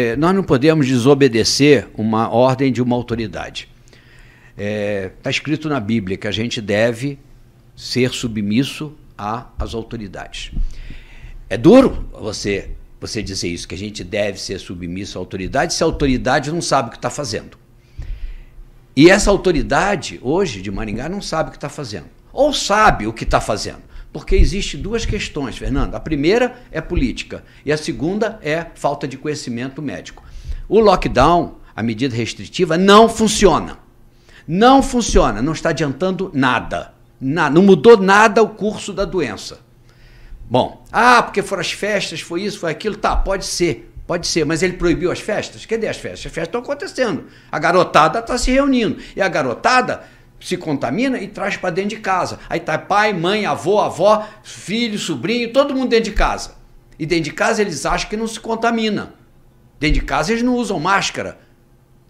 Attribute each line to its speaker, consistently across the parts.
Speaker 1: É, nós não podemos desobedecer uma ordem de uma autoridade. Está é, tá escrito na Bíblia que a gente deve ser submisso às autoridades. É duro você você dizer isso, que a gente deve ser submisso à autoridade, se a autoridade não sabe o que está fazendo. E essa autoridade, hoje, de Maringá, não sabe o que está fazendo. Ou sabe o que está fazendo, porque existe duas questões, Fernando. A primeira é política e a segunda é falta de conhecimento médico. O lockdown, a medida restritiva, não funciona. Não funciona, não está adiantando nada. não mudou nada o curso da doença. Bom, ah, porque foram as festas, foi isso, foi aquilo. Tá, pode ser, Pode ser, mas ele proibiu as festas? Cadê as festas? As festas estão acontecendo. A garotada está se reunindo. E a garotada se contamina e traz para dentro de casa. Aí tá pai, mãe, avô, avó, filho, sobrinho, todo mundo dentro de casa. E dentro de casa eles acham que não se contamina. Dentro de casa eles não usam máscara.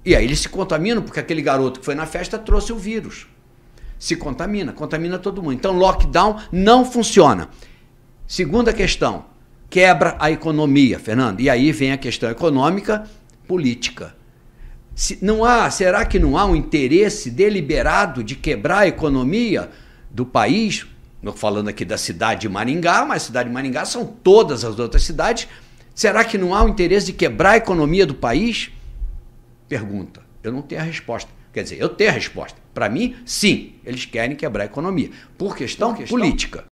Speaker 1: E aí eles se contaminam porque aquele garoto que foi na festa trouxe o vírus. Se contamina, contamina todo mundo. Então lockdown não funciona. Segunda questão, quebra a economia, Fernando. E aí vem a questão econômica, política. Se, não há, será que não há um interesse deliberado de quebrar a economia do país? Estou falando aqui da cidade de Maringá, mas a cidade de Maringá são todas as outras cidades. Será que não há um interesse de quebrar a economia do país? Pergunta. Eu não tenho a resposta. Quer dizer, eu tenho a resposta. Para mim, sim, eles querem quebrar a economia. Por questão, Por questão política.